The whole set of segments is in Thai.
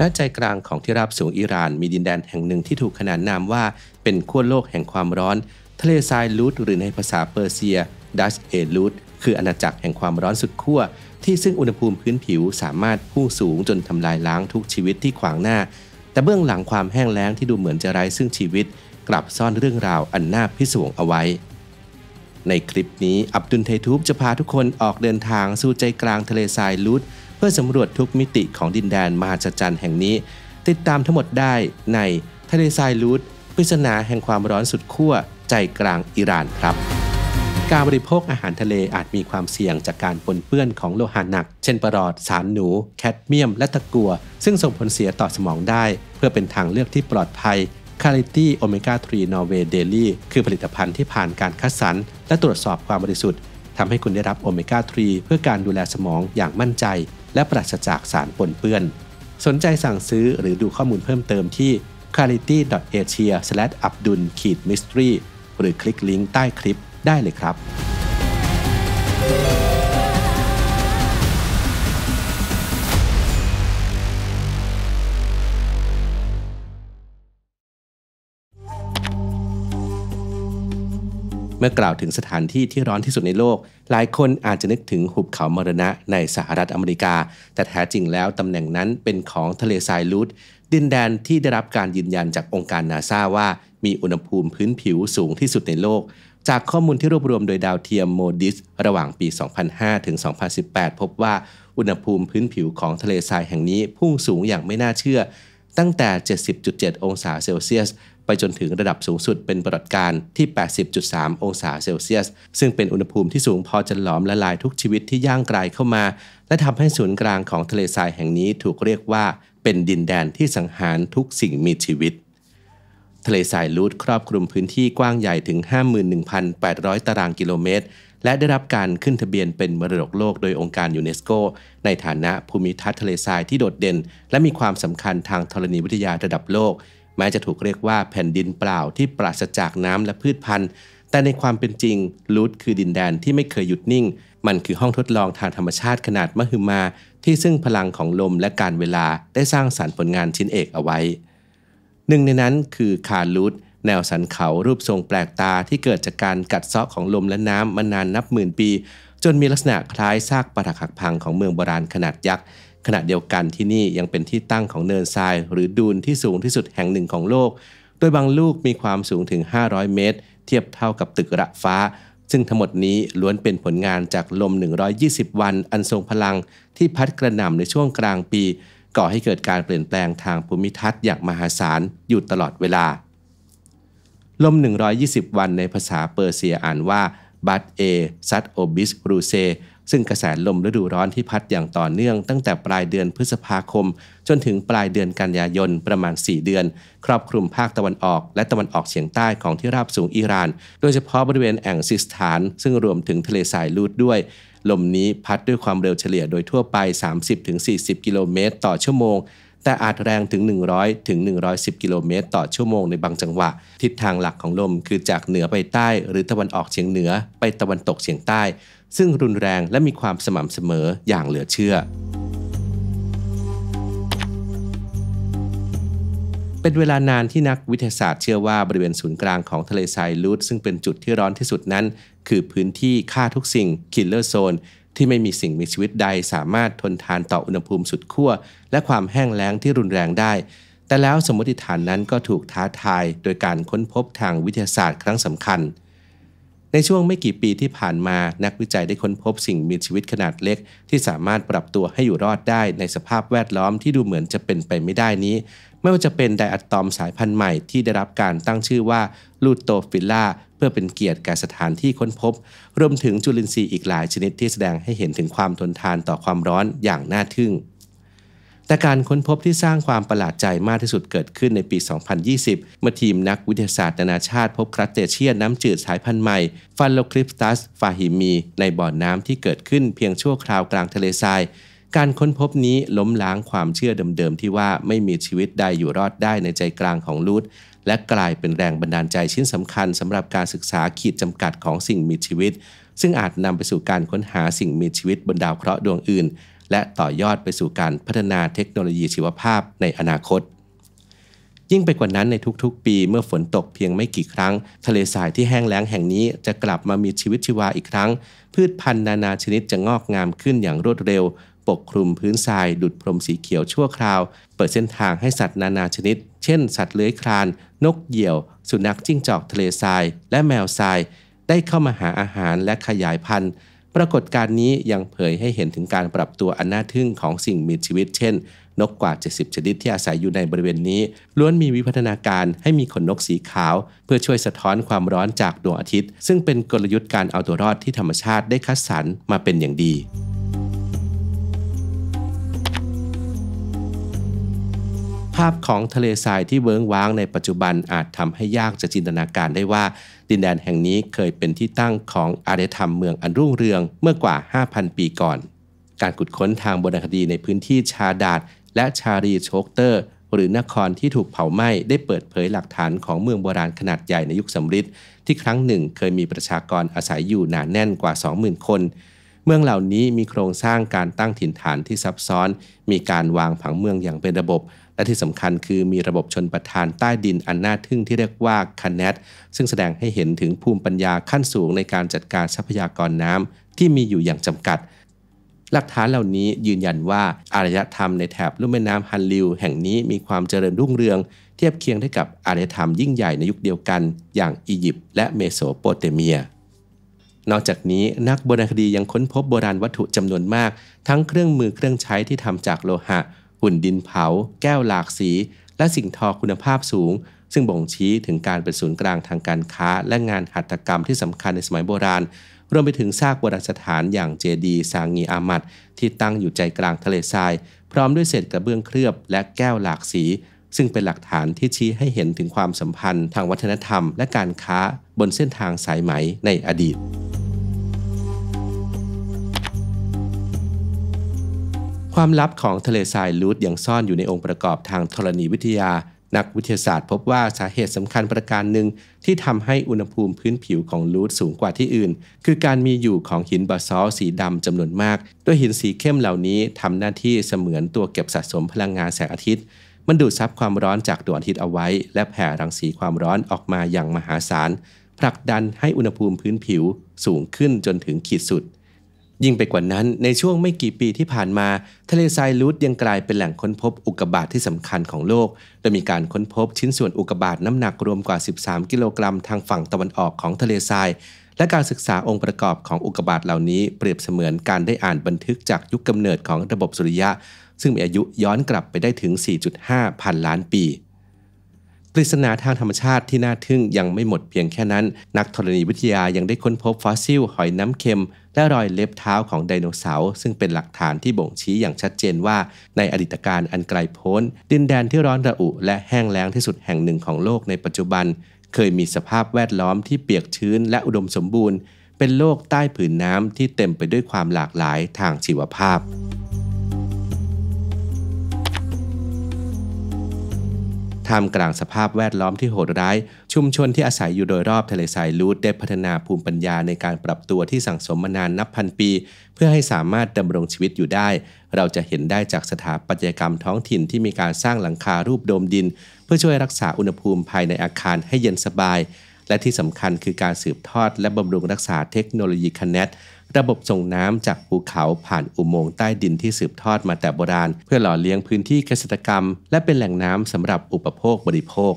ณใจกลางของที่ราบสูงอิหร่านมีดินแดนแห่งหนึ่งที่ถูกขนานนามว่า เป็นขั้วโลกแห่งความร้อน ทะเลทรายลูดหรือในภาษาเปอร์เซียดัชเอลูดคืออาณาจักรแห่งความร้อนสุดขั้วที่ซึ่งอุณหภูมิพื้นผิวสามารถพุ่งสูงจนทำลายล้างทุกชีวิตที่ขวางหน้า แต่เบื้องหลังความแห้งแล้งที่ดูเหมือนจะไร้ซึ่งชีวิต กลับซ่อนเรื่องราวอันน่าพิศวงเอาไว้ ในคลิปนี้อับดุลเททูบจะพาทุกคนออกเดินทางสู่ใจกลางทะเลทรายลูดเพื่อสำรวจทุกมิติของดินแดนมหัศจรรย์แห่งนี้ ติดตามทั้งหมดได้ในทะเลทรายลูดปริศนาแห่งความร้อนสุดขั้วใจกลางอิหร่านครับ การบริโภคอาหารทะเลอาจมีความเสี่ยงจากการปนเปื้อนของโลหะหนัก เช่นปรอดสารหนูแคดเมียมและตะกัว ซึ่งส่งผลเสียต่อสมองได้ เพื่อเป็นทางเลือกที่ปลอดภัยคา้โอเมก้าทรีน3ร์เวย์เดลี่คือผลิตภัณฑ์ที่ผ่านการคัดสรรและตรวจสอบความบริสุทธิ์ทำให้คุณได้รับโอเมก้า3เพื่อการดูแลสมองอย่างมั่นใจและปราศจากสารปนเปื้อน สนใจสั่งซื้อหรือดูข้อมูลเพิ่มเติมที่ clarity.asia/abdul-mystery หรือคลิกลิงก์ใต้คลิปได้เลยครับเมื่อกล่าวถึงสถานที่ที่ร้อนที่สุดในโลก หลายคนอาจจะนึกถึงหุบเขามรณะในสหรัฐอเมริกา แต่แท้จริงแล้วตำแหน่งนั้นเป็นของทะเลทรายลูดดินแดนที่ได้รับการยืนยันจากองค์การนาซาว่า มีอุณหภูมิพื้นผิวสูงที่สุดในโลก จากข้อมูลที่รวบรวมโดยดาวเทียมโมดิส ระหว่างปี 2005 ถึง 2018 พบว่า อุณหภูมิพื้นผิวของทะเลทรายแห่งนี้พุ่งสูงอย่างไม่น่าเชื่อตั้งแต่ 70.7 องศาเซลเซียส ไปจนถึงระดับสูงสุดเป็นปรากฏการณ์ที่ 80.3 องศาเซลเซียส ซึ่งเป็นอุณหภูมิที่สูงพอจะหลอมละลายทุกชีวิตที่ย่างกรายเข้ามา และทำให้ศูนย์กลางของทะเลทรายแห่งนี้ถูกเรียกว่าเป็นดินแดนที่สังหารทุกสิ่งมีชีวิต ทะเลทรายลูดครอบคลุมพื้นที่กว้างใหญ่ถึง 51,800 ตารางกิโลเมตรและได้รับการขึ้นทะเบียนเป็นมรดกโลกโดยองค์การยูเนสโกในฐานะภูมิทัศน์ทะเลทรายที่โดดเด่น และมีความสำคัญทางธรณีวิทยาระดับโลกแม้จะถูกเรียกว่าแผ่นดินเปล่าที่ปราศจากน้ำและพืชพันธุ์ แต่ในความเป็นจริง ลูดคือดินแดนที่ไม่เคยหยุดนิ่ง มันคือห้องทดลองทางธรรมชาติขนาดมหึมา ที่ซึ่งพลังของลมและการเวลาได้สร้างสารรค์ผลงานชิ้นเอกเอาไว้ หนึ่งในนั้นคือคาร์ลูดแนวสันเขารูปทรงแปลกตาที่เกิดจากการกัดเซาะของลมและน้ำมานานนับหมื่นปี จนมีลักษณะคล้ายซากปรักหักพังของเมืองโบราณขนาดยักษ์ ขณะเดียวกันที่นี่ยังเป็นที่ตั้งของเนินทรายหรือดูนที่สูงที่สุดแห่งหนึ่งของโลก โดยบางลูกมีความสูงถึง 500 เมตร เทียบเท่ากับตึกระฟ้า ซึ่งทั้งหมดนี้ล้วนเป็นผลงานจากลม 120 วันอันทรงพลังที่พัดกระหน่ำในช่วงกลางปีก่อให้เกิดการเปลี่ยนแปลงทางภูมิทัศน์อย่างมหาศาลอยู่ตลอดเวลาล่ม120 วันในภาษาเปอร์เซียอ่านว่าบัตเอ ซัตโอบิสรูเซ ซึ่งกระแสลมฤดูร้อนที่พัดอย่างต่อเนื่องตั้งแต่ปลายเดือนพฤษภาคม จนถึงปลายเดือนกันยายนประมาณ 4 เดือน ครอบคลุมภาคตะวันออก และตะวันออกเฉียงใต้ของที่ราบสูงอิหร่าน โดยเฉพาะบริเวณแอ่งซิสถาน ซึ่งรวมถึงทะเลสายลูดด้วยลมนี้พัดด้วยความเร็วเฉลี่ยโดยทั่วไป 30-40 กิโลเมตร ต่อชั่วโมงแต่อาจแรงถึง 100 ถึง 110 กิโลเมตรต่อชั่วโมงในบางจังหวะ ทิศทางหลักของลมคือจากเหนือไปใต้หรือตะวันออกเฉียงเหนือ ไปตะวันตกเฉียงใต้ ซึ่งรุนแรงและมีความสม่ำเสมออย่างเหลือเชื่อ เป็นเวลานานที่นักวิทยาศาสตร์เชื่อว่าบริเวณศูนย์กลางของทะเลทรายลูดซึ่งเป็นจุดที่ร้อนที่สุดนั้น คือพื้นที่ฆ่าทุกสิ่งคิลเลอร์โซนที่ไม่มีสิ่งมีชีวิตใดสามารถทนทานต่ออุณหภูมิสุดขั้วและความแห้งแล้งที่รุนแรงได้ แต่แล้วสมมติฐานนั้นก็ถูกท้าทายโดยการค้นพบทางวิทยาศาสตร์ครั้งสำคัญ ในช่วงไม่กี่ปีที่ผ่านมา นักวิจัยได้ค้นพบสิ่งมีชีวิตขนาดเล็ก ที่สามารถปรับตัวให้อยู่รอดได้ ในสภาพแวดล้อมที่ดูเหมือนจะเป็นไปไม่ได้นี้ ไม่ว่าจะเป็นไดอะตอมสายพันธุ์ใหม่ ที่ได้รับการตั้งชื่อว่าลูโตฟิล่าเพื่อเป็นเกียรติแก่สถานที่ค้นพบ รวมถึงจุลินทรีย์อีกหลายชนิดที่แสดงให้เห็นถึงความทนทานต่อความร้อนอย่างน่าทึ่ง แต่การค้นพบที่สร้างความประหลาดใจมากที่สุดเกิดขึ้นในปี 2020 เมื่อทีมนักวิทยาศาสตร์นานาชาติพบครัสเตเชียนน้ำจืดสายพันธุ์ใหม่ ฟันโลคริปตัสฟาหิมีในบ่อนน้ำที่เกิดขึ้นเพียงชั่วคราวกลางทะเลทรายการค้นพบนี้ล้มล้างความเชื่อเดิมๆที่ว่าไม่มีชีวิตใดอยู่รอดได้ในใจกลางของลูดและกลายเป็นแรงบันดาลใจชิ้นสำคัญสำหรับการศึกษาขีดจำกัดของสิ่งมีชีวิต ซึ่งอาจนำไปสู่การค้นหาสิ่งมีชีวิตบนดาวเคราะห์ดวงอื่น และต่อยอดไปสู่การพัฒนาเทคโนโลยีชีวภาพในอนาคต ยิ่งไปกว่านั้นในทุกๆ ปีเมื่อฝนตกเพียงไม่กี่ครั้งทะเลทรายที่แห้งแล้งแห่งนี้จะกลับมามีชีวิตชีวาอีกครั้ง พืชพันธุ์นานาชนิดจะงอกงามขึ้นอย่างรวดเร็วปกคลุมพื้นทราย ดุดพรมสีเขียวชั่วคราว เปิดเส้นทางให้สัตว์นานาชนิด เช่นสัตว์เลื้อยคลาน นกเหยี่ยว สุนัขจิ้งจอกทะเลทรายและแมวทราย ได้เข้ามาหาอาหารและขยายพันธุ์ปรากฏการณ์นี้ยังเผยให้เห็นถึงการปรับตัวอันน่าทึ่งของสิ่งมีชีวิต เช่น นกกว่า 70 ชนิดที่อาศัยอยู่ในบริเวณนี้ ล้วนมีวิพัฒนาการให้มีขนนกสีขาว เพื่อช่วยสะท้อนความร้อนจากดวงอาทิตย์ ซึ่งเป็นกลยุทธ์การเอาตัวรอดที่ธรรมชาติได้คัดสรรมาเป็นอย่างดีภาพของทะเลทรายที่เวิ้งว้างในปัจจุบันอาจทำให้ยากจะจินตนาการได้ว่า ดินแดนแห่งนี้เคยเป็นที่ตั้งของอารยธรรมเมืองอันรุ่งเรืองเมื่อกว่า 5,000 ปีก่อน การขุดค้นทางโบราณคดีในพื้นที่ชาดาดและชารีโชกเตอร์ หรือนครที่ถูกเผาไหม้ได้เปิดเผยหลักฐานของเมืองโบราณขนาดใหญ่ในยุคสมฤทธิ์ที่ครั้งหนึ่งเคยมีประชากรอาศัยอยู่หนาแน่นกว่า 20,000 คน เมืองเหล่านี้มีโครงสร้างการตั้งถิ่นฐานที่ซับซ้อน มีการวางผังเมืองอย่างเป็นระบบและที่สำคัญคือมีระบบชนประทานใต้ดินอันน่า ทึ่งที่เรียกว่าคันเนต ซึ่งแสดงให้เห็นถึงภูมิปัญญาขั้นสูงในการจัดการทรัพยากรน้ำที่มีอยู่อย่างจำกัด หลักฐานเหล่านี้ยืนยันว่าอารยธรรมในแถบลุ่มแม่น้ำฮันลิวแห่งนี้มีความเจริญรุ่งเรือง เทียบเคียงได้กับอารยธรรมยิ่งใหญ่ในยุคเดียวกัน อย่างอียิปต์และเมโสโปเตเมีย นอกจากนี้นักโบราณคดียังค้นพบโบราณวัตถุจำนวนมาก ทั้งเครื่องมือเครื่องใช้ที่ทำจากโลหะหุ่นดินเผา แก้วหลากสี และสิ่งทอคุณภาพสูง ซึ่งบ่งชี้ถึงการเป็นศูนย์กลางทางการค้า และงานหัตถกรรมที่สำคัญในสมัยโบราณ รวมไปถึงซากโบราณสถานอย่างเจดีซางงีอามัด ที่ตั้งอยู่ใจกลางทะเลทราย พร้อมด้วยเศษกระเบื้องเคลือบ และแก้วหลากสี ซึ่งเป็นหลักฐานที่ชี้ให้เห็นถึงความสัมพันธ์ทางวัฒนธรรม และการค้าบนเส้นทางสายไหมในอดีตความลับของทะเลทรายลูดยังซ่อนอยู่ในองค์ประกอบทางธรณีวิทยา นักวิทยาศาสตร์พบว่าสาเหตุสำคัญประการหนึ่ง ที่ทำให้อุณหภูมิพื้นผิวของลูดสูงกว่าที่อื่น คือการมีอยู่ของหินบาซอลสีดำจำนวนมากด้วยหินสีเข้มเหล่านี้ทำหน้าที่เสมือนตัวเก็บสะสมพลังงานแสงอาทิตย์ มันดูดซับความร้อนจากดวงอาทิตย์เอาไว้ และแผ่รังสีความร้อนออกมาอย่างมหาศาล ผลักดันให้อุณหภูมิพื้นผิวสูงขึ้นจนถึงขีดสุดยิ่งไปกว่านั้นในช่วงไม่กี่ปีที่ผ่านมา ทะเลทรายลูดยังกลายเป็นแหล่งค้นพบอุกกาบาตทที่สำคัญของโลก โดยมีการค้นพบชิ้นส่วนอุกกาบาตน้ำหนักรวมกว่า 13 กิโลกรัมทางฝั่งตะวันออกของทะเลทราย และการศึกษาองค์ประกอบของอุกกาบาตเหล่านี้เปรียบเสมือนการได้อ่านบันทึกจากยุคกำเนิดของระบบสุริยะ ซึ่งมีอายุย้อนกลับไปได้ถึง 4.5 พันล้านปีปริศนาทางธรรมชาติที่น่าทึ่งยังไม่หมดเพียงแค่นั้น นักธรณีวิทยายังได้ค้นพบฟอสซิลหอยน้ำเค็มและรอยเล็บเท้าของไดโนเสาร์ซึ่งเป็นหลักฐานที่บ่งชี้อย่างชัดเจนว่าในอดีตการอันไกลโพ้นดินแดนที่ร้อนระอุและแห้งแล้งที่สุดแห่งหนึ่งของโลกในปัจจุบันเคยมีสภาพแวดล้อมที่เปียกชื้นและอุดมสมบูรณ์เป็นโลกใต้ผืนน้ำที่เต็มไปด้วยความหลากหลายทางชีวภาพท่ามกลางสภาพแวดล้อมที่โหดร้าย ชุมชนที่อาศัยอยู่โดยรอบทะเลทรายลูดได้พัฒนาภูมิปัญญาในการปรับตัวที่สั่งสมมานานนับพันปี เพื่อให้สามารถดำรงชีวิตอยู่ได้ เราจะเห็นได้จากสถาปัตยกรรมท้องถิ่นที่มีการสร้างหลังคารูปโดมดิน เพื่อช่วยรักษาอุณหภูมิภายในอาคารให้เย็นสบาย และที่สำคัญคือการสืบทอดและบำรุงรักษาเทคโนโลยีคเนตระบบส่งน้ำจากภูเขาผ่านอุโมงค์ใต้ดินที่สืบทอดมาแต่โบราณเพื่อหล่อเลี้ยงพื้นที่เกษตรกรรมและเป็นแหล่งน้ำสำหรับอุปโภคบริโภค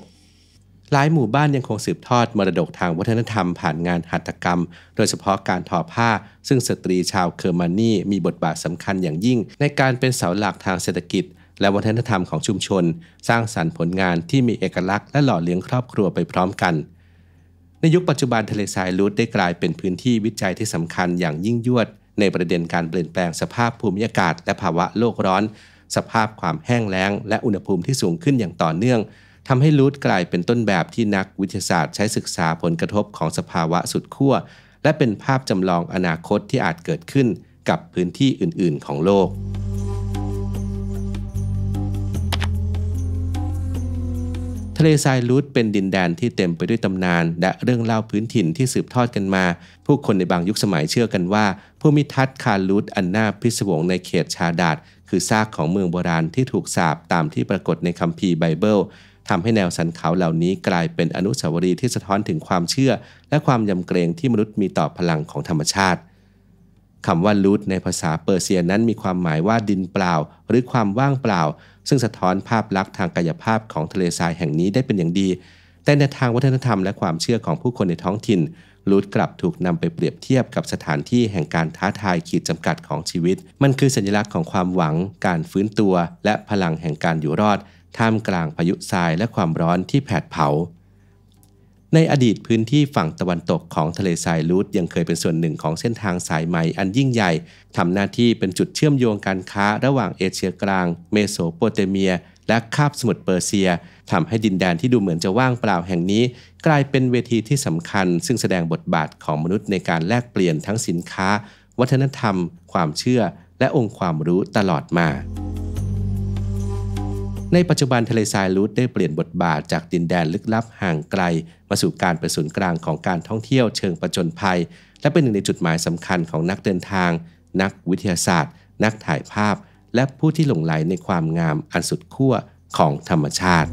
หลายหมู่บ้านยังคงสืบทอดมรดกทางวัฒนธรรมผ่านงานหัตถกรรมโดยเฉพาะการทอผ้าซึ่งสตรีชาวเคอร์มานีมีบทบาทสำคัญอย่างยิ่งในการเป็นเสาหลักทางเศรษฐกิจและวัฒนธรรมของชุมชนสร้างสรรค์ผลงานที่มีเอกลักษณ์และหล่อเลี้ยงครอบครัวไปพร้อมกันในยุคปัจจุบันทะเลทรายลูดได้กลายเป็นพื้นที่วิจัยที่สำคัญอย่างยิ่งยวดในประเด็นการเปลี่ยนแปลงสภาพภูมิอากาศและภาวะโลกร้อน สภาพความแห้งแล้งและอุณหภูมิที่สูงขึ้นอย่างต่อเนื่องทำให้ลูดกลายเป็นต้นแบบที่นักวิทยาศาสตร์ใช้ศึกษาผลกระทบของสภาวะสุดขั้วและเป็นภาพจำลองอนาคตที่อาจเกิดขึ้นกับพื้นที่อื่นๆ ของโลกะเลทรายลูดเป็นดินแดนที่เต็มไปด้วยตำนาน และเรื่องเล่าพื้นถิ่นที่สืบทอดกันมา ผู้คนในบางยุคสมัยเชื่อกันว่า ผู้มิทัศน์คาลูดอันน่าพิศวงในเขตชาดาดคือซากของเมืองโบราณที่ถูกสาบตามที่ปรากฏในคัมภีร์ไบเบิลทำให้แนวสันเขาเหล่านี้กลายเป็นอนุสาวรีย์ที่สะท้อนถึงความเชื่อ และความยำเกรงที่มนุษย์มีต่อพลังของธรรมชาติคำว่าลูดในภาษาเปอร์เซียนั้นมีความหมายว่าดินเปล่าหรือความว่างเปล่า ซึ่งสะท้อนภาพลักษณ์ทางกายภาพของทะเลทรายแห่งนี้ได้เป็นอย่างดี แต่ในทางวัฒนธรรมและความเชื่อของผู้คนในท้องถิ่นลูดกลับถูกนำไปเปรียบเทียบกับสถานที่แห่งการท้าทายขีดจำกัดของชีวิต มันคือสัญลักษณ์ของความหวัง การฟื้นตัว และพลังแห่งการอยู่รอดท่ามกลางพายุทรายและความร้อนที่แผดเผาในอดีตพื้นที่ฝั่งตะวันตกของทะเลทรายลูดยังเคยเป็นส่วนหนึ่งของเส้นทางสายไหม อันยิ่งใหญ่ทำหน้าที่เป็นจุดเชื่อมโยงการค้า ระหว่างเอเชียกลาง เมโสโปเตเมีย และคาบสมุทรเปอร์เซียทำให้ดินแดนที่ดูเหมือนจะว่างเปล่าแห่งนี้ กลายเป็นเวทีที่สำคัญ ซึ่งแสดงบทบาทของมนุษย์ในการแลกเปลี่ยนทั้งสินค้า วัฒนธรรมความเชื่อ และองค์ความรู้ตลอดมาในปัจจุบันทะเลทรายลูดได้เปลี่ยนบทบาทจากดินแดนลึกลับห่างไกล มาสู่การเป็นศูนย์กลางของการท่องเที่ยวเชิงประจนภัย และเป็นหนึ่งในจุดหมายสำคัญของนักเดินทาง นักวิทยาศาสตร์ นักถ่ายภาพ และผู้ที่หลงไหลในความงามอันสุดขั้วของธรรมชาติ